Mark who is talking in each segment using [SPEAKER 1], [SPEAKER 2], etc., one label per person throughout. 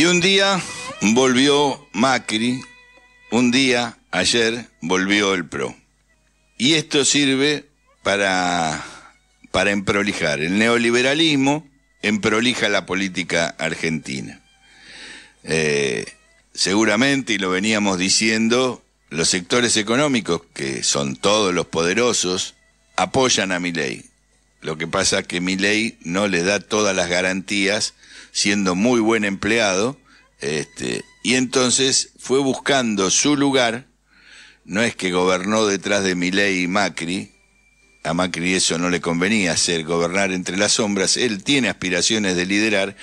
[SPEAKER 1] Y un día volvió Macri, un día ayer volvió el PRO. Y esto sirve para, para emprolijar. El neoliberalismo emprolija la política argentina. Eh, seguramente, y lo veníamos diciendo, los sectores económicos, que son todos los poderosos, apoyan a mi ley. Lo que pasa es que mi no le da todas las garantías, siendo muy buen empleado, este, y entonces fue buscando su lugar. No es que gobernó detrás de Milei y Macri, a Macri eso no le convenía hacer, gobernar entre las sombras. Él tiene aspiraciones de liderar,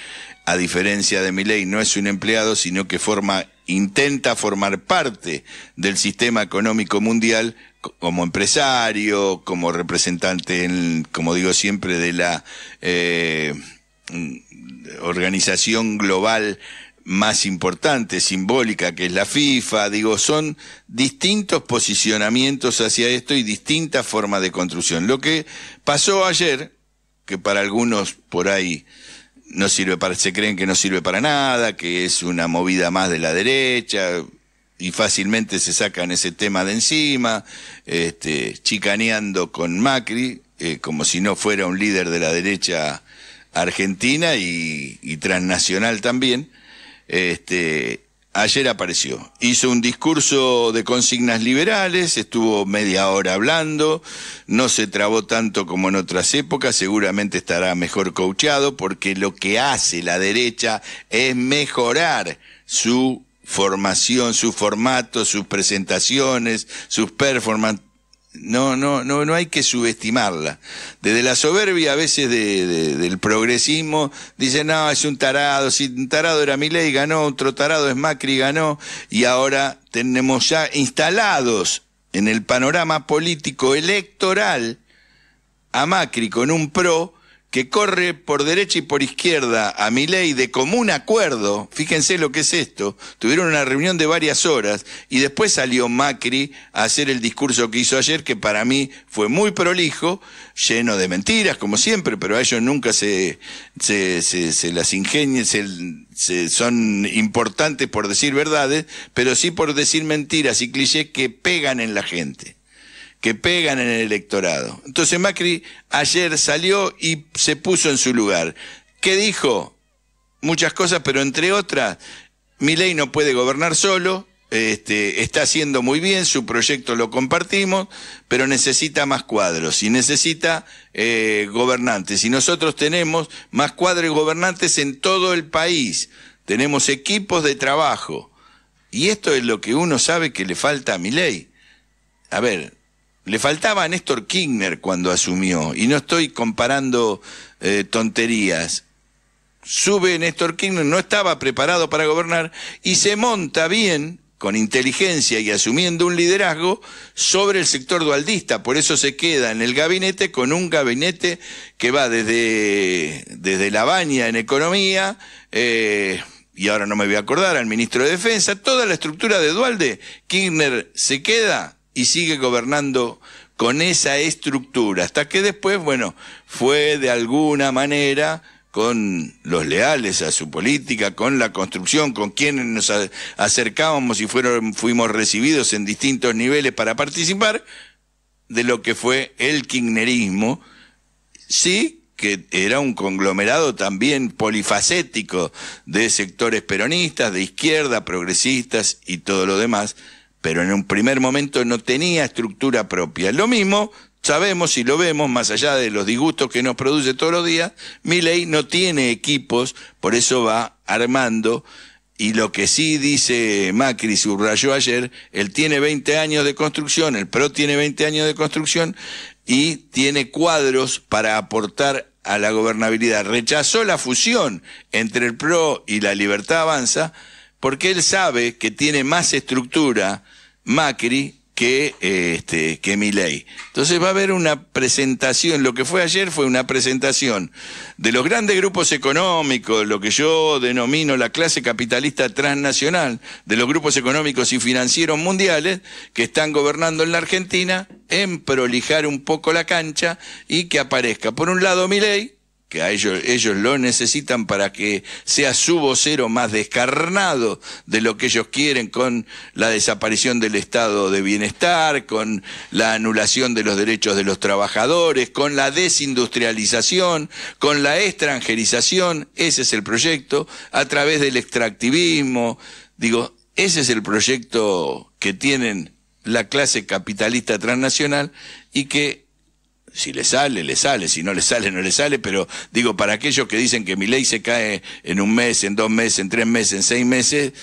[SPEAKER 1] a diferencia de Milei, no es un empleado, sino que forma intenta formar parte del sistema económico mundial como empresario, como representante, en, como digo siempre, de la eh, mm, organización global más importante, simbólica, que es la FIFA. Digo, son distintos posicionamientos hacia esto y distintas formas de construcción. Lo que pasó ayer, que para algunos por ahí no sirve para, se creen que no sirve para nada, que es una movida más de la derecha, y fácilmente se sacan ese tema de encima, este, chicaneando con Macri, eh, como si no fuera un líder de la derecha argentina y, transnacional también. Este, ayer apareció. Hizo un discurso de consignas liberales, estuvo media hora hablando, no se trabó tanto como en otras épocas, seguramente estará mejor coachado porque lo que hace la derecha es mejorar su formación, su formato, sus presentaciones, sus performances no, no, no, no hay que subestimarla. Desde la soberbia a veces del progresismo, dicen, no, es un tarado, si un tarado era Milei, ganó, otro tarado es Macri, ganó, y ahora tenemos ya instalados en el panorama político electoral a Macri con un pro que corre por derecha y por izquierda a mi ley de común acuerdo, fíjense lo que es esto, tuvieron una reunión de varias horas y después salió Macri a hacer el discurso que hizo ayer, que para mí fue muy prolijo, lleno de mentiras, como siempre, pero a ellos nunca se, se, se, las ingenian, se, son importantes por decir verdades, pero sí por decir mentiras y clichés que pegan en la gente que pegan en el electorado. Entonces Macri ayer salió y se puso en su lugar. ¿Qué dijo? Muchas cosas, pero entre otras, ley no puede gobernar solo, este, está haciendo muy bien, su proyecto lo compartimos, pero necesita más cuadros y necesita eh, gobernantes. Y nosotros tenemos más cuadros y gobernantes en todo el país. Tenemos equipos de trabajo. Y esto es lo que uno sabe que le falta a mi ley. A ver, le faltaba a Néstor Kirchner cuando asumió, y no estoy comparando eh, tonterías. Sube Néstor Kirchner, no estaba preparado para gobernar, y se monta bien, con inteligencia y asumiendo un liderazgo, sobre el sector dualdista. Por eso se queda en el gabinete con un gabinete que va desde, desde la baña en economía, eh, y ahora no me voy a acordar, al ministro de Defensa, toda la estructura de Dualde, Kirchner se queda y sigue gobernando con esa estructura, hasta que después, bueno, fue de alguna manera con los leales a su política, con la construcción, con quienes nos acercábamos y fuimos recibidos en distintos niveles para participar de lo que fue el kirchnerismo, sí que era un conglomerado también polifacético de sectores peronistas, de izquierda, progresistas y todo lo demás, pero en un primer momento no tenía estructura propia. Lo mismo sabemos y lo vemos, más allá de los disgustos que nos produce todos los días, ley no tiene equipos, por eso va armando. Y lo que sí dice Macri, subrayó ayer, él tiene 20 años de construcción, el PRO tiene 20 años de construcción y tiene cuadros para aportar a la gobernabilidad. Rechazó la fusión entre el PRO y la Libertad Avanza, porque él sabe que tiene más estructura Macri que, eh, este, que ley, Entonces va a haber una presentación, lo que fue ayer fue una presentación de los grandes grupos económicos, lo que yo denomino la clase capitalista transnacional, de los grupos económicos y financieros mundiales que están gobernando en la Argentina, en prolijar un poco la cancha y que aparezca, por un lado, ley que a ellos, ellos lo necesitan para que sea su vocero más descarnado de lo que ellos quieren con la desaparición del estado de bienestar, con la anulación de los derechos de los trabajadores, con la desindustrialización, con la extranjerización, ese es el proyecto, a través del extractivismo, digo, ese es el proyecto que tienen la clase capitalista transnacional y que si le sale, le sale, si no le sale, no le sale, pero digo, para aquellos que dicen que mi ley se cae en un mes, en dos meses, en tres meses, en seis meses,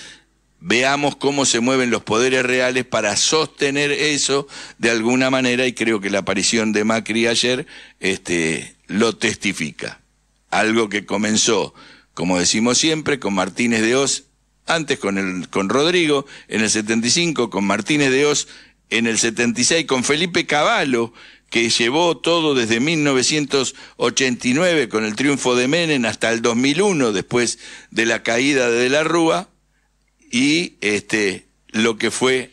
[SPEAKER 1] veamos cómo se mueven los poderes reales para sostener eso de alguna manera, y creo que la aparición de Macri ayer este, lo testifica. Algo que comenzó, como decimos siempre, con Martínez de Oz, antes con, el, con Rodrigo, en el 75, con Martínez de Oz, en el 76, con Felipe Cavallo, que llevó todo desde 1989 con el triunfo de Menem hasta el 2001 después de la caída de, la Rúa y este lo que fue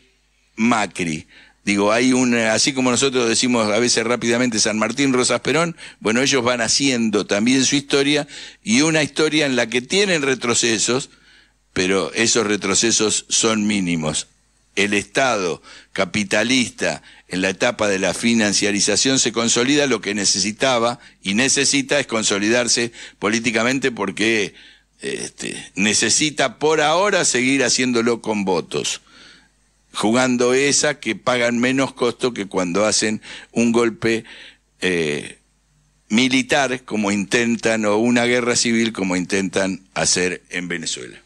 [SPEAKER 1] Macri. Digo, hay un, así como nosotros decimos a veces rápidamente San Martín Rosas Perón, bueno, ellos van haciendo también su historia y una historia en la que tienen retrocesos, pero esos retrocesos son mínimos el Estado capitalista en la etapa de la financiarización se consolida lo que necesitaba y necesita es consolidarse políticamente porque este, necesita por ahora seguir haciéndolo con votos, jugando esa que pagan menos costo que cuando hacen un golpe eh, militar como intentan o una guerra civil como intentan hacer en Venezuela.